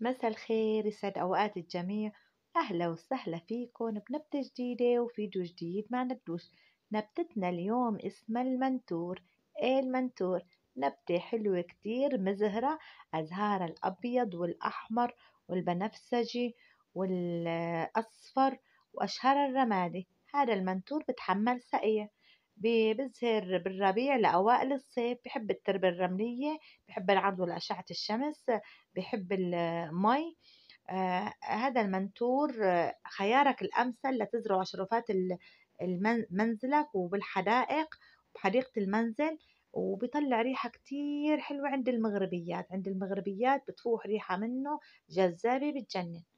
مساء الخير يسعد اوقات الجميع اهلا وسهلا فيكم بنبتة جديدة وفيديو جديد مع ندوش نبتتنا اليوم اسمها المنتور ايه المنتور نبتة حلوة كتير مزهرة ازهار الابيض والاحمر والبنفسجي والاصفر واشهر الرمادي هذا المنتور بتحمل سقية بيظهر بالربيع لأوائل الصيف بحب التربة الرملية بحب العرض لأشعة الشمس بحب المي آه هذا المنتور خيارك الأمثل لتزرع شرفات منزلك وبالحدائق بحديقة المنزل وبيطلع ريحة كتير حلوة عند المغربيات عند المغربيات بتفوح ريحة منه جذابة بتجنن